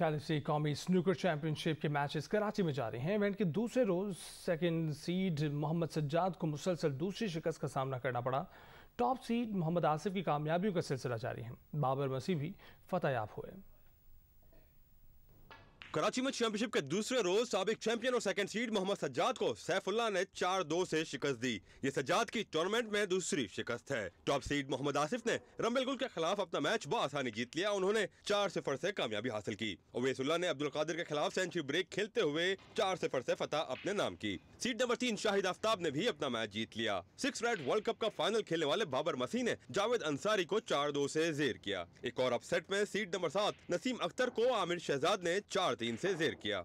छियालीसवीं कौमी snooker championship के matches Karachi में जारी हैं इवेंट के दूसरे रोज़ सेकंड सीड मोहम्मद सज्जाद को मुसलसल दूसरी शिकस्त का सामना करना पड़ा टॉप सीड मोहम्मद आसिफ की कामयाबियों का सिलसिला जारी है बाबर मसीह भी फतेयाब हुए कराची में चैंपियनशिप के दूसरे रोज सबक चैंपियन और सेकंड सीड मोहम्मद सज्जाद को सैफुल्ला ने चार दो से शिकस्त दी ये सज्जाद की टूर्नामेंट में दूसरी शिकस्त है टॉप सीड मोहम्मद आसिफ ने गुल के खिलाफ अपना मैच बहुत आसानी जीत लिया उन्होंने चार सिफर से कामयाबी हासिल की ओवैसुल्ला ने अब्दुल कादिर के खिलाफ सेंचुरी ब्रेक खेलते हुए चार सिफर ऐसी फतह अपने नाम की सीट नंबर तीन शाहिद आफ्ताब ने भी अपना मैच जीत लिया सिक्स रेड वर्ल्ड कप का फाइनल खेलने वाले बाबर मसी ने जावेद अंसारी को चार दो ऐसी जेर किया एक और अपसेट में सीट नंबर सात नसीम अख्तर को आमिर शहजाद ने चार जतीन से जेर किया